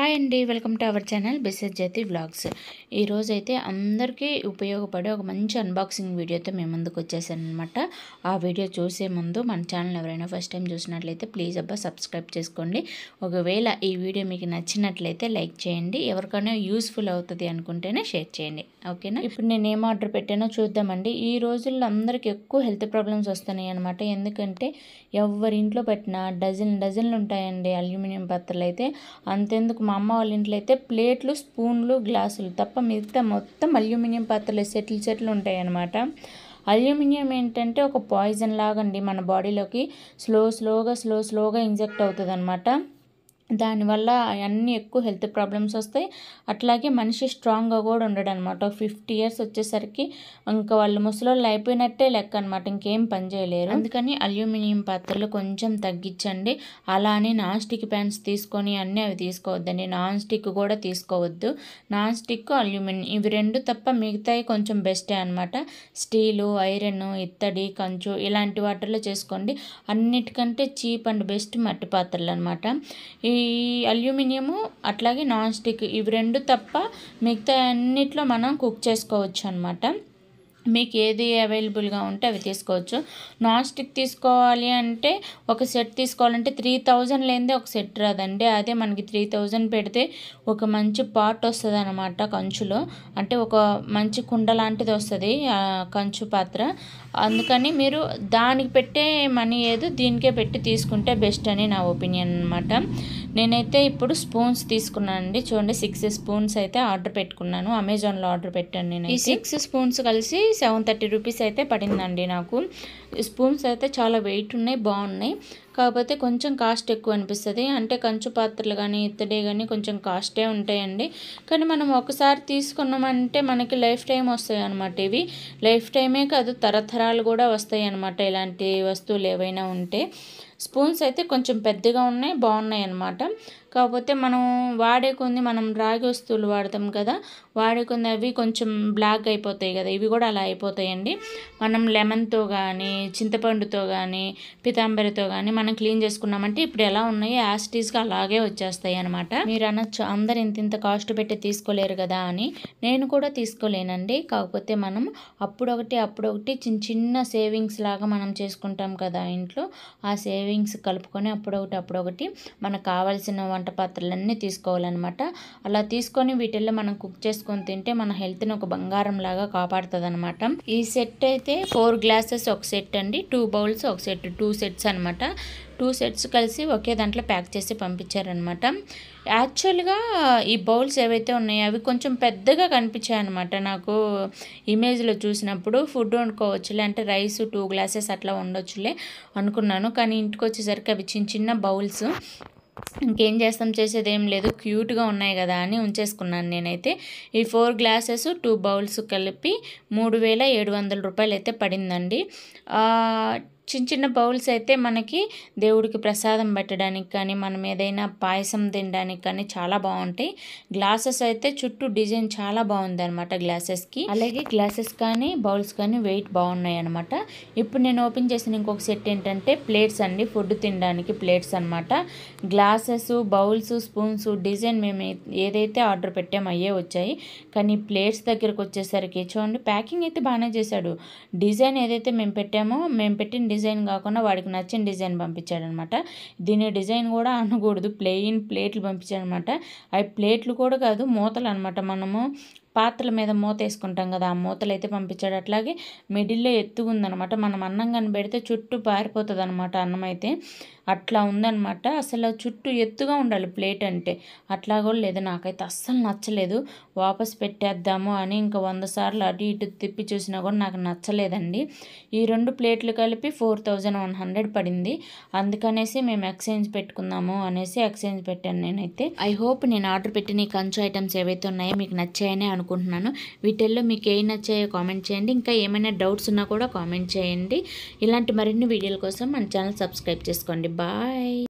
hi అండి welcome to our channel బిసెస్ Jyothi vlogs ఈరోజైతే అందరికీ ఉపయోగపడే ఒక మంచి అన్బాక్సింగ్ వీడియోతో మేము ముందుకు వచ్చేసాను అనమాట ఆ వీడియో చూసే ముందు మన ఛానల్ ఎవరైనా ఫస్ట్ టైం చూసినట్లయితే ప్లీజ్ అబ్బా సబ్స్క్రైబ్ చేసుకోండి ఒకవేళ ఈ వీడియో మీకు నచ్చినట్లయితే లైక్ చేయండి ఎవరికైనా యూస్ఫుల్ అవుతుంది అనుకుంటేనే షేర్ చేయండి ఓకేనా ఇప్పుడు నేను ఏం ఆర్డర్ పెట్టానో చూద్దామండి ఈ రోజుల్లో అందరికీ ఎక్కువ హెల్త్ ప్రాబ్లమ్స్ వస్తున్నాయి అనమాట ఎందుకంటే ఎవరింట్లో పెట్టినా డజన్ డజన్లు ఉంటాయండి అల్యూమినియం పాత్రలు అయితే అంతెందుకు మా అమ్మ వాళ్ళ ఇంట్లో అయితే ప్లేట్లు స్పూన్లు గ్లాసులు తప్ప మిగతా మొత్తం అల్యూమినియం పాత్రలు సెట్లు సెట్లు ఉంటాయి అనమాట అల్యూమినియం ఏంటంటే ఒక పాయిజన్ లాగండి మన బాడీలోకి స్లో స్లోగా స్లో స్లోగా ఇంజెక్ట్ అవుతుంది అనమాట దానివల్ల అన్నీ ఎక్కువ హెల్త్ ప్రాబ్లమ్స్ వస్తాయి అట్లాగే మనిషి స్ట్రాంగ్గా కూడా ఉండడం అనమాట ఫిఫ్టీ ఇయర్స్ వచ్చేసరికి ఇంకా వాళ్ళు ముసలోళ్ళు అయిపోయినట్టే లెక్క అనమాట ఇంకేం పని చేయలేరు అందుకని అల్యూమినియం పాత్రలు కొంచెం తగ్గించండి అలానే నాన్ స్టిక్ ప్యాన్స్ తీసుకొని అన్నీ అవి తీసుకోవద్దండి నాన్ స్టిక్ కూడా తీసుకోవద్దు నాన్ స్టిక్ అల్యూమినియం ఇవి రెండు తప్ప మిగతాయి కొంచెం బెస్టే అనమాట స్టీలు ఐరన్ ఇత్తడి కంచు ఇలాంటి వాటిల్లో చేసుకోండి అన్నిటికంటే చీప్ అండ్ బెస్ట్ మట్టి పాత్రలు అనమాట ఈ ఈ అల్యూమినియము అట్లాగే నాన్ స్టిక్ ఇవి రెండు తప్ప మిగతా అన్నిట్లో మనం కుక్ చేసుకోవచ్చు అనమాట మీకు ఏది అవైలబుల్గా ఉంటే అవి తీసుకోవచ్చు నాన్ స్టిక్ తీసుకోవాలి అంటే ఒక సెట్ తీసుకోవాలంటే త్రీ థౌజండ్ లేనిదే ఒక సెట్ రాదండి అదే మనకి త్రీ థౌజండ్ పెడితే ఒక మంచి పాట్ వస్తుంది అనమాట కంచులో అంటే ఒక మంచి కుండ లాంటిది వస్తుంది కంచు పాత్ర అందుకని మీరు దానికి పెట్టే మనీ ఏదో దీనికే పెట్టి తీసుకుంటే బెస్ట్ అని నా ఒపీనియన్ అనమాట నేనైతే ఇప్పుడు స్పూన్స్ తీసుకున్నాను అండి చూడండి సిక్స్ స్పూన్స్ అయితే ఆర్డర్ పెట్టుకున్నాను అమెజాన్లో ఆర్డర్ పెట్టాను నేను ఈ సిక్స్ స్పూన్స్ కలిసి సెవెన్ థర్టీ రూపీస్ అయితే పడిందండి నాకు స్పూన్స్ అయితే చాలా వెయిట్ ఉన్నాయి బాగున్నాయి కాకపోతే కొంచెం కాస్ట్ ఎక్కువ అనిపిస్తుంది అంటే కంచు పాత్రలు కానీ ఇత్తడే కానీ కొంచెం కాస్టే ఉంటాయండి కానీ మనం ఒకసారి తీసుకున్నామంటే మనకి లైఫ్ టైం వస్తాయి అనమాట ఇవి లైఫ్ టైమే కాదు తరతరాలు కూడా వస్తాయి అనమాట ఇలాంటి వస్తువులు ఏవైనా ఉంటే స్పూన్స్ అయితే కొంచెం పెద్దగా ఉన్నాయి బాగున్నాయి అన్నమాట కాకపోతే మనం వాడే కొన్ని మనం రాగి వస్తువులు వాడతాం కదా వాడే కొన్ని అవి కొంచెం బ్లాక్ అయిపోతాయి కదా ఇవి కూడా అలా అయిపోతాయండి మనం లెమన్తో కానీ చింతపండుతో కానీ పితాంబరితో కానీ మనం క్లీన్ చేసుకున్నామంటే ఇప్పుడు ఎలా ఉన్నాయి యాసిటీస్గా అలాగే వచ్చేస్తాయి అనమాట మీరు అనొచ్చు అందరు ఇంత ఇంత కాస్ట్ పెట్టి తీసుకోలేరు కదా అని నేను కూడా తీసుకోలేనండి కాకపోతే మనం అప్పుడొకటి అప్పుడొకటి చిన్న చిన్న సేవింగ్స్ లాగా మనం చేసుకుంటాం కదా ఇంట్లో ఆ సేవింగ్స్ కలుపుకొని అప్పుడొకటి అప్పుడొకటి మనకు కావాల్సిన వంట పాత్రలన్నీ తీసుకోవాలన్నమాట అలా తీసుకొని వీటిల్లో మనం కుక్ చేసుకొని తింటే మన హెల్త్ని ఒక బంగారం లాగా కాపాడుతుంది అనమాట ఈ సెట్ అయితే ఫోర్ గ్లాసెస్ ఒక సెట్ అండి టూ బౌల్స్ ఒక సెట్ టూ సెట్స్ అనమాట టూ సెట్స్ కలిసి ఒకే దాంట్లో ప్యాక్ చేసి పంపించారనమాట యాక్చువల్గా ఈ బౌల్స్ ఏవైతే ఉన్నాయో అవి కొంచెం పెద్దగా కనిపించాయి అనమాట నాకు ఇమేజ్లో చూసినప్పుడు ఫుడ్ వండుకోవచ్చులే అంటే రైస్ టూ గ్లాసెస్ అట్లా ఉండొచ్చులే అనుకున్నాను కానీ ఇంటికి వచ్చేసరికి అవి చిన్న చిన్న బౌల్స్ ఇంకేం చేస్తాం చేసేది ఏం లేదు క్యూట్గా ఉన్నాయి కదా అని ఉంచేసుకున్నాను నేనైతే ఈ ఫోర్ గ్లాసెస్ టూ బౌల్స్ కలిపి మూడు వేల ఏడు వందల రూపాయలు అయితే పడిందండి చిన్న చిన్న బౌల్స్ అయితే మనకి దేవుడికి ప్రసాదం పెట్టడానికి కానీ మనం ఏదైనా పాయసం తినడానికి కానీ చాలా బాగుంటాయి గ్లాసెస్ అయితే చుట్టూ డిజైన్ చాలా బాగుంది అనమాట గ్లాసెస్కి అలాగే గ్లాసెస్ కానీ బౌల్స్ కానీ వెయిట్ బాగున్నాయి అనమాట ఇప్పుడు నేను ఓపెన్ చేసిన ఇంకొక సెట్ ఏంటంటే ప్లేట్స్ అండి ఫుడ్ తినడానికి ప్లేట్స్ అనమాట గ్లాసెస్ బౌల్స్ స్పూన్స్ డిజైన్ మేము ఏదైతే ఆర్డర్ పెట్టామో అయ్యే వచ్చాయి కానీ ప్లేట్స్ దగ్గరకు వచ్చేసరికి చూడండి ప్యాకింగ్ అయితే బాగానే చేశాడు డిజైన్ ఏదైతే మేము పెట్టామో మేము పెట్టిన డిజైన్ కాకుండా వాడికి నచ్చిన డిజైన్ పంపించాడనమాట దీని డిజైన్ కూడా అనకూడదు ప్లెయిన్ ప్లేట్లు పంపించాడనమాట అవి ప్లేట్లు కూడా కాదు మూతలు అనమాట మనము పాత్రల మీద మూత వేసుకుంటాం కదా ఆ మూతలు అయితే పంపించాడు అట్లాగే మిడిల్లో ఉందనమాట మనం అన్నం కనిపెడితే చుట్టూ పారిపోతుంది అనమాట అన్నం అయితే అట్లా ఉందనమాట అసలు చుట్టూ ఎత్తుగా ఉండాలి ప్లేట్ అంటే అట్లా కూడా లేదు నాకైతే అస్సలు నచ్చలేదు వాపస్ పెట్టేద్దాము అని ఇంకా వంద సార్లు అటు ఇటు తిప్పి చూసినా కూడా నాకు నచ్చలేదండి ఈ రెండు ప్లేట్లు కలిపి ఫోర్ థౌజండ్ వన్ హండ్రెడ్ పడింది అందుకనేసి మేము ఎక్స్చేంజ్ పెట్టుకుందాము అనేసి ఎక్స్చేంజ్ పెట్టాను నేనైతే ఐ హోప్ నేను ఆర్డర్ పెట్టిన ఈ కంచు ఐటమ్స్ ఏవైతే ఉన్నాయో మీకు నచ్చాయని అనుకుంటున్నాను అనుకుంటున్నాను వీటిల్లో మీకు ఏం నచ్చాయో కామెంట్ చేయండి ఇంకా ఏమైనా డౌట్స్ ఉన్నా కూడా కామెంట్ చేయండి ఇలాంటి మరిన్ని వీడియోల కోసం మన ఛానల్ సబ్స్క్రైబ్ చేసుకోండి బాయ్